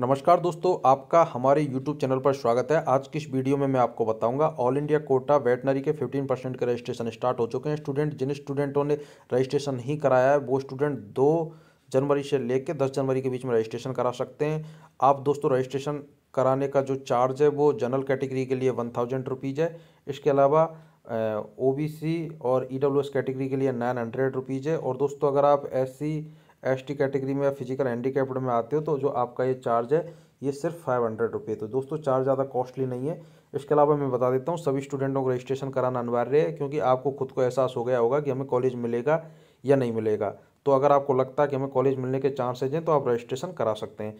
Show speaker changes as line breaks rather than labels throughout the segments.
नमस्कार दोस्तों आपका हमारे YouTube चैनल पर स्वागत है आज की इस वीडियो में मैं आपको बताऊंगा ऑल इंडिया कोटा वेटनरी के 15 परसेंट के रजिस्ट्रेशन स्टार्ट हो चुके हैं स्टूडेंट जिन स्टूडेंटों ने रजिस्ट्रेशन नहीं कराया है वो स्टूडेंट दो जनवरी से लेकर दस जनवरी के बीच में रजिस्ट्रेशन करा सकते हैं आप दोस्तों रजिस्ट्रेशन कराने का जो चार्ज है वो जनरल कैटेगरी के लिए वन थाउजेंड रुपीज़ है इसके अलावा ओ बी सी और ई डब्ल्यू एस कैटेगरी के लिए नाइन हंड्रेड रुपीज़ है और दोस्तों अगर आप एस सी एसटी कैटेगरी में या फिजिकल हैंडीकैप्ड में आते हो तो जो आपका ये चार्ज है ये सिर्फ फाइव हंड्रेड रुपये तो दोस्तों चार्ज ज़्यादा कॉस्टली नहीं है इसके अलावा मैं बता देता हूँ सभी स्टूडेंटों को रजिस्ट्रेशन कराना अनिवार्य है क्योंकि आपको खुद को एहसास हो गया होगा कि हमें कॉलेज मिलेगा या नहीं मिलेगा तो अगर आपको लगता है कि हमें कॉलेज मिलने के चांसेज हैं तो आप रजिस्ट्रेशन करा सकते हैं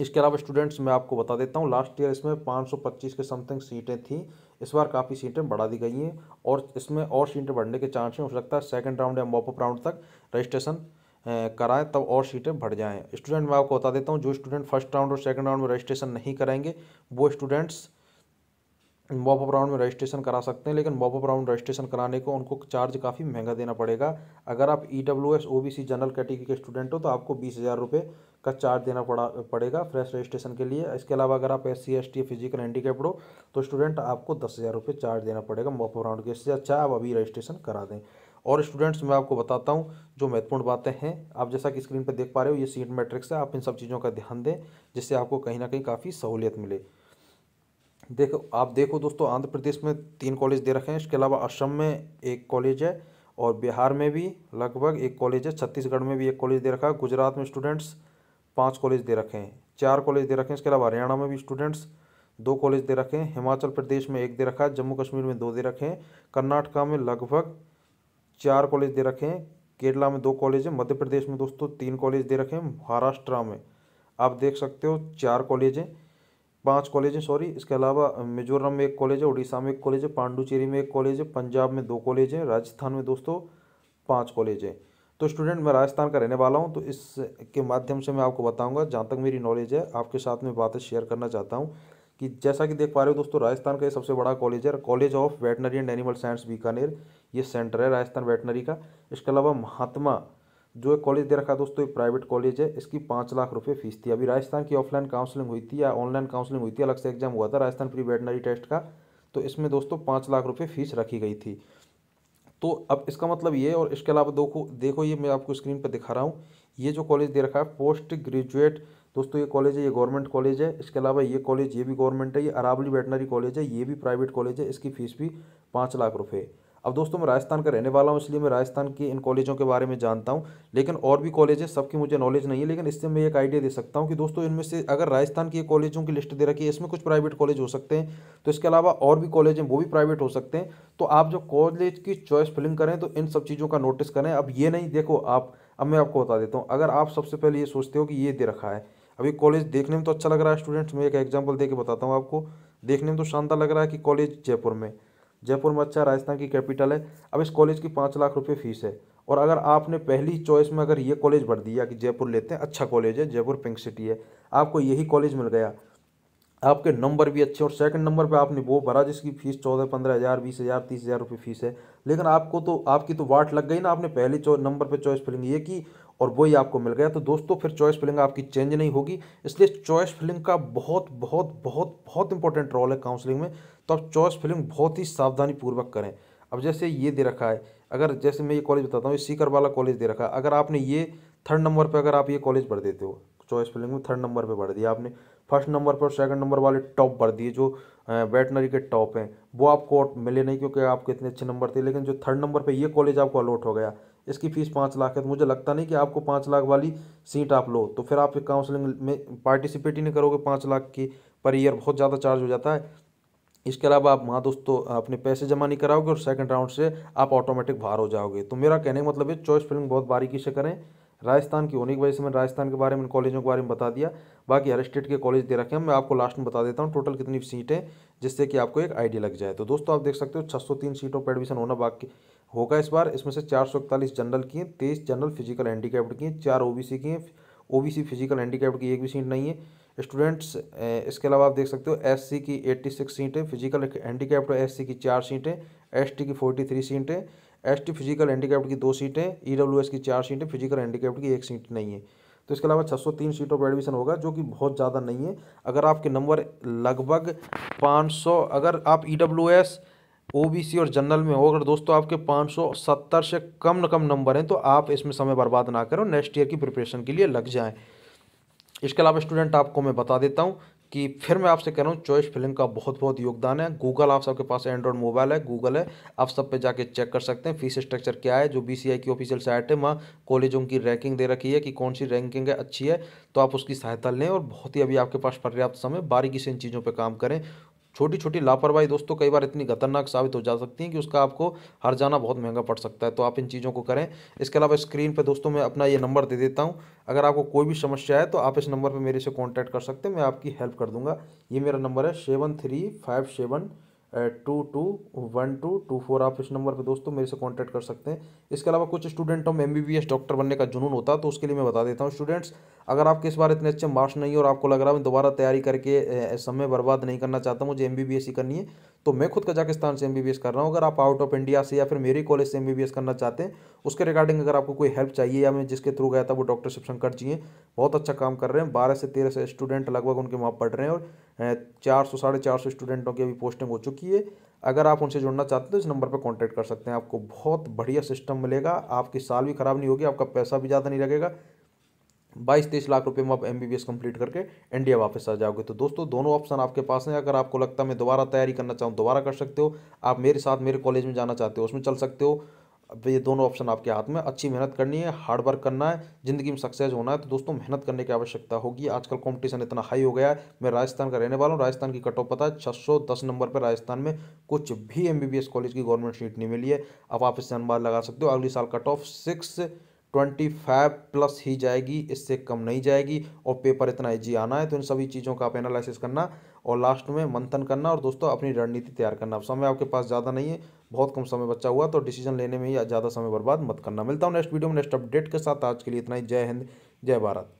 इसके अलावा स्टूडेंट्स मैं आपको बता देता हूँ लास्ट ईयर इसमें पाँच के समथिंग सीटें थी इस बार काफ़ी सीटें बढ़ा दी गई हैं और इसमें और सीटें बढ़ने के चांस हैं हो सकता है सेकेंड राउंड या मॉपअप राउंड तक रजिस्ट्रेशन कराएं तब और सीटें भर जाएँ स्टूडेंट मैं आपको बता देता हूँ जो स्टूडेंट फर्स्ट राउंड और सेकेंड राउंड में रजिस्ट्रेशन नहीं कराएंगे वो स्टूडेंट्स मॉप अप राउंड में रजिस्ट्रेशन करा सकते हैं लेकिन मॉप अप राउंड रजिस्ट्रेशन कराने को उनको चार्ज काफ़ी महंगा देना पड़ेगा अगर आप E W S O B C general category के स्टूडेंट हो तो आपको बीस हज़ार रुपये का चार्ज देना पड़ा पड़ेगा फ्रेश रजिस्ट्रेशन के लिए इसके अलावा अगर आप S C S T physical handicapped हो तो स्टूडेंट आपको दस हज़ार रुपये चार्ज देना पड़ेगा मॉप अप राउंड के इससे अच्छा आप अभी रजिस्ट्रेशन करा दें और स्टूडेंट्स मैं आपको बताता हूँ जो महत्वपूर्ण बातें हैं आप जैसा कि स्क्रीन पर देख पा रहे हो ये सीट मैट्रिक्स है आप इन सब चीज़ों का ध्यान दें जिससे आपको कहीं ना कहीं काफ़ी सहूलियत मिले देखो आप देखो दोस्तों आंध्र प्रदेश में तीन कॉलेज दे रखे हैं इसके अलावा असम में एक कॉलेज है और बिहार में भी लगभग एक कॉलेज है छत्तीसगढ़ में भी एक कॉलेज दे रखा है गुजरात में स्टूडेंट्स पाँच कॉलेज दे रखे हैं चार कॉलेज दे रखे हैं इसके अलावा हरियाणा में भी स्टूडेंट्स दो कॉलेज दे रखे हैं हिमाचल प्रदेश में एक दे रखा है जम्मू कश्मीर में दो दे रखे हैं कर्नाटका में लगभग चार कॉलेज दे रखे हैं केरला में दो कॉलेज हैं मध्य प्रदेश में दोस्तों तीन कॉलेज दे रखे हैं महाराष्ट्र में आप देख सकते हो चार कॉलेज हैं पांच कॉलेज हैं सॉरी इसके अलावा मिजोरम में एक कॉलेज है उड़ीसा में एक कॉलेज है पांडुचेरी में एक कॉलेज है पंजाब में दो कॉलेज हैं राजस्थान में दोस्तों पाँच कॉलेज हैं तो स्टूडेंट मैं राजस्थान का रहने वाला हूँ तो इसके माध्यम से मैं आपको बताऊँगा जहाँ तक मेरी नॉलेज है आपके साथ में बातें शेयर करना चाहता हूँ कि जैसा कि देख पा रहे हो दोस्तों राजस्थान का ये सबसे बड़ा कॉलेज है college of veterinary and animal science Bikaner ये सेंटर है राजस्थान वेटनरी का इसके अलावा महात्मा जो एक कॉलेज दे रखा है दोस्तों एक प्राइवेट कॉलेज है इसकी पाँच लाख रुपये फीस थी अभी राजस्थान की ऑफलाइन काउंसलिंग हुई थी या ऑनलाइन काउंसलिंग हुई थी अलग से एग्जाम हुआ था राजस्थान प्री वेटनरी टेस्ट का तो इसमें दोस्तों पाँच लाख रुपये फीस रखी गई थी तो अब इसका मतलब ये और इसके अलावा देखो देखो ये मैं आपको स्क्रीन पर दिखा रहा हूँ ये जो कॉलेज दे रखा है पोस्ट ग्रेजुएट दोस्तों ये कॉलेज है ये गवर्नमेंट कॉलेज है इसके अलावा ये कॉलेज ये भी गवर्नमेंट है ये अरावली वेटनरी कॉलेज है ये भी प्राइवेट कॉलेज है इसकी फ़ीस भी पाँच लाख रुपये अब दोस्तों मैं राजस्थान का रहने वाला हूँ इसलिए मैं राजस्थान के इन कॉलेजों के बारे में जानता हूँ लेकिन और भी कॉलेज हैं सबकी मुझे नॉलेज नहीं है लेकिन इससे मैं एक आइडिया दे सकता हूँ कि दोस्तों इनमें से अगर राजस्थान के कॉलेजों की लिस्ट दे रखी है इसमें कुछ प्राइवेट कॉलेज हो सकते हैं तो इसके अलावा और भी कॉलेज हैं वो भी प्राइवेट हो सकते हैं तो आप जो कॉलेज की चॉइस फिलिंग करें तो इन सब चीज़ों का नोटिस करें अब ये नहीं देखो आप अब मैं आपको बता देता हूँ अगर आप सबसे पहले ये सोचते हो कि ये दे रखा है अभी कॉलेज देखने में तो अच्छा लग रहा है स्टूडेंट्स मैं एक एग्जाम्पल दे के बताता हूँ आपको देखने में तो शानदार लग रहा है कि कॉलेज जयपुर में जयपुर में अच्छा राजस्थान की कैपिटल है अब इस कॉलेज की पाँच लाख रुपये फीस है और अगर आपने पहली चॉइस में अगर ये कॉलेज भर दिया कि जयपुर लेते हैं अच्छा कॉलेज है जयपुर पिंक सिटी है आपको यही कॉलेज मिल गया आपके नंबर भी अच्छे और सेकंड नंबर पे आपने वो भरा जिसकी फ़ीस चौदह पंद्रह हज़ार बीस हज़ार तीस हज़ार रुपये फ़ीस है लेकिन आपको तो आपकी तो वाट लग गई ना आपने पहले नंबर पे चॉइस फिलिंग ये कि और वही आपको मिल गया तो दोस्तों फिर चॉइस फिलिंग आपकी चेंज नहीं होगी इसलिए चॉइस फिलिंग का बहुत बहुत बहुत बहुत इंपॉर्टेंट रोल है काउंसलिंग में तो आप चॉइस फिलिंग बहुत ही सावधानी पूर्वक करें अब जैसे ये दे रखा है अगर जैसे मैं ये कॉलेज बताता हूँ सीकर वाला कॉलेज दे रखा है अगर आपने ये थर्ड नंबर पर अगर आप ये कॉलेज भर देते हो चॉइस फिलिंग में थर्ड नंबर पर भर दिया आपने फर्स्ट नंबर पर सेकंड नंबर वाले टॉप भर दिए जो वेटनरी के टॉप हैं वो आपको मिले नहीं क्योंकि आपके इतने अच्छे नंबर थे लेकिन जो थर्ड नंबर पे ये कॉलेज आपको अलॉट हो गया इसकी फ़ीस पाँच लाख है तो मुझे लगता नहीं कि आपको पाँच लाख वाली सीट आप लो तो फिर आप काउंसलिंग में पार्टिसिपेट ही नहीं करोगे पाँच लाख की पर ईयर बहुत ज़्यादा चार्ज हो जाता है इसके अलावा आप माँ दोस्तों अपने पैसे जमा नहीं कराओगे और सेकंड राउंड से आप ऑटोमेटिक बाहर हो जाओगे तो मेरा कहने का मतलब है चॉइस फिल्म बहुत बारीकी से करें राजस्थान की होने की वजह से मैंने राजस्थान के बारे में कॉलेजों के बारे में बता दिया बाकी हर स्टेट के कॉलेज दे रखे हैं मैं आपको लास्ट में बता देता हूँ टोटल कितनी सीटें जिससे कि आपको एक आइडिया लग जाए तो दोस्तों आप देख सकते हो 603 सीटों पर एडमिशन होना बाकी होगा इस बार इसमें से चार सौ इकतालीस जनरल हैं तेईस जनरल फिजिकल हैंडीकैप्ड हैं चार O O B C physical handicapped की एक भी सीट नहीं है स्टूडेंट्स इसके अलावा आप देख सकते हो एससी की एट्टी सिक्स सीटें फिजिकल हैंडीकैप्ड एससी की चार सीटें एसटी की फोर्टी थ्री सीटें टी फिजिकल हैंडीकैप्ड की दो सीटें ईडब्ल्यूएस की चार सीटें फिजिकल हैंडीकैप्ड की एक सीट नहीं है तो इसके अलावा 603 सीटों पर एडमिशन होगा जो कि बहुत ज़्यादा नहीं है अगर आपके नंबर लगभग सौ अगर आप ई ओबीसी और जनरल में हो अगर दोस्तों आपके 570 से कम न कम नंबर हैं तो आप इसमें समय बर्बाद ना करो नेक्स्ट ईयर की प्रिपरेशन के लिए लग जाएं इसके अलावा स्टूडेंट आपको मैं बता देता हूँ कि फिर मैं आपसे कह रहा हूँ चॉइस फिलिंग का बहुत बहुत योगदान है गूगल आप सबके पास एंड्रॉयड मोबाइल है गूगल है आप सब पे जाके चेक कर सकते हैं फीस स्ट्रक्चर क्या है जो बी की ऑफिशियल साइट है वहाँ कॉलेजों की रैंकिंग दे रखी है कि कौन सी रैंकिंग है अच्छी है तो आप उसकी सहायता लें और बहुत ही अभी आपके पास पर्याप्त समय बारीकी से इन चीज़ों पर काम करें छोटी छोटी लापरवाही दोस्तों कई बार इतनी खतरनाक साबित हो जा सकती है कि उसका आपको हर जाना बहुत महंगा पड़ सकता है तो आप इन चीज़ों को करें इसके अलावा स्क्रीन पर दोस्तों मैं अपना ये नंबर दे देता हूँ अगर आपको कोई भी समस्या है तो आप इस नंबर पर मेरे से कॉन्टैक्ट कर सकते हैं मैं आपकी हेल्प कर दूँगा ये मेरा नंबर है seven three five seven two two one two two four आप इस नंबर पे दोस्तों मेरे से कांटेक्ट कर सकते हैं इसके अलावा कुछ स्टूडेंट हम एम डॉक्टर बनने का जुनून होता है तो उसके लिए मैं बता देता हूँ स्टूडेंट्स अगर आपके इस बार इतने अच्छे मार्क्स नहीं और आपको लग रहा है मैं दोबारा तैयारी करके समय बर्बाद नहीं करना चाहता मुझे एम ही करनी है तो मैं खुद कजाकिस्तान से एम कर रहा हूँ अगर आप आउट ऑफ इंडिया से या फिर मेरे कॉलेज से एम करना चाहते हैं उसके रिगार्डिंग अगर आपको कोई हेल्प चाहिए या मैं जिसके थ्रू गया था वो डॉक्टर शिवशंकर जी हैं बहुत अच्छा काम कर रहे हैं बारह से तेरह से स्टूडेंट लगभग उनके वहाँ पढ़ रहे हैं और चार सौ साढ़े चार सौ स्टूडेंटों की अभी पोस्टिंग हो चुकी है अगर आप उनसे जुड़ना चाहते हैं तो इस नंबर पर कॉन्टैक्ट कर सकते हैं आपको बहुत बढ़िया सिस्टम मिलेगा आपकी साल भी ख़राब नहीं होगी आपका पैसा भी ज़्यादा नहीं लगेगा बाईस तेईस लाख रुपए में आप एम कंप्लीट करके इंडिया वापस आ जाओगे तो दोस्तों दोनों ऑप्शन आपके पास हैं अगर आपको लगता है मैं दोबारा तैयारी करना चाहूँ दोबारा कर सकते हो आप मेरे साथ मेरे कॉलेज में जाना चाहते हो उसमें चल सकते हो अब ये दोनों ऑप्शन आपके हाथ में अच्छी मेहनत करनी है हार्ड वर्क करना है ज़िंदगी में सक्सेस होना है तो दोस्तों मेहनत करने की आवश्यकता होगी आजकल कंपटीशन इतना हाई हो गया है मैं राजस्थान का रहने वाला हूँ राजस्थान की कट ऑफ पता है छः नंबर पर राजस्थान में कुछ भी एमबीबीएस कॉलेज की गवर्नमेंट सीट नहीं मिली है अब आप इससे अनुमान लगा सकते हो अगले साल cut off six twenty five plus ही जाएगी इससे कम नहीं जाएगी और पेपर इतना ईजी आना है तो इन सभी चीज़ों का आप एनालिसिस करना और लास्ट में मंथन करना और दोस्तों अपनी रणनीति तैयार करना अब समय आपके पास ज़्यादा नहीं है बहुत कम समय बचा हुआ तो डिसीजन लेने में ही ज़्यादा समय बर्बाद मत करना मिलता हूँ नेक्स्ट वीडियो में नेक्स्ट अपडेट के साथ आज के लिए इतना ही जय हिंद जय भारत